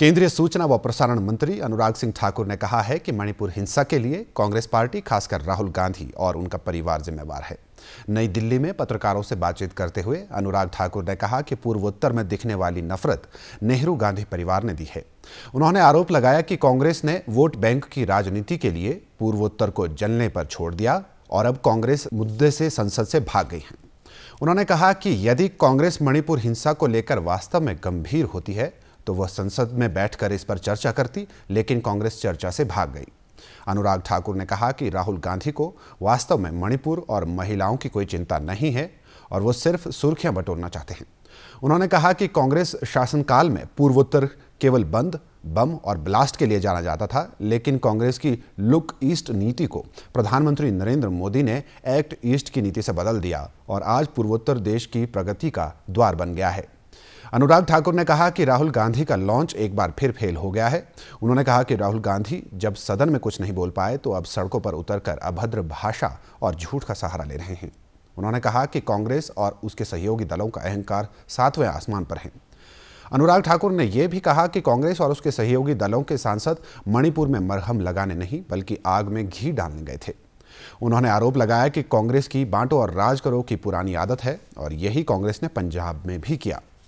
केंद्रीय सूचना व प्रसारण मंत्री अनुराग सिंह ठाकुर ने कहा है कि मणिपुर हिंसा के लिए कांग्रेस पार्टी खासकर राहुल गांधी और उनका परिवार जिम्मेवार है नई दिल्ली में पत्रकारों से बातचीत करते हुए अनुराग ठाकुर ने कहा कि पूर्वोत्तर में दिखने वाली नफरत नेहरू गांधी परिवार ने दी है उन्होंने आरोप लगाया कि कांग्रेस ने वोट बैंक की राजनीति के लिए पूर्वोत्तर को जलने पर छोड़ दिया और अब कांग्रेस मुद्दे से संसद से भाग गई है उन्होंने कहा कि यदि कांग्रेस मणिपुर हिंसा को लेकर वास्तव में गंभीर होती है तो वह संसद में बैठकर इस पर चर्चा करती लेकिन कांग्रेस चर्चा से भाग गई अनुराग ठाकुर ने कहा कि राहुल गांधी को वास्तव में मणिपुर और महिलाओं की कोई चिंता नहीं है और वो सिर्फ सुर्खियां बटोरना चाहते हैं उन्होंने कहा कि कांग्रेस शासनकाल में पूर्वोत्तर केवल बंद बम और ब्लास्ट के लिए जाना जाता था लेकिन कांग्रेस की लुक ईस्ट नीति को प्रधानमंत्री नरेंद्र मोदी ने एक्ट ईस्ट की नीति से बदल दिया और आज पूर्वोत्तर देश की प्रगति का द्वार बन गया है अनुराग ठाकुर ने कहा कि राहुल गांधी का लॉन्च एक बार फिर फेल हो गया है उन्होंने कहा कि राहुल गांधी जब सदन में कुछ नहीं बोल पाए तो अब सड़कों पर उतरकर अभद्र भाषा और झूठ का सहारा ले रहे हैं उन्होंने कहा कि कांग्रेस और उसके सहयोगी दलों का अहंकार सातवें आसमान पर है अनुराग ठाकुर ने यह भी कहा कि कांग्रेस और उसके सहयोगी दलों के सांसद मणिपुर में मरहम लगाने नहीं बल्कि आग में घी डालने गए थे उन्होंने आरोप लगाया कि कांग्रेस की बांटो और राज करो की पुरानी आदत है और यही कांग्रेस ने पंजाब में भी किया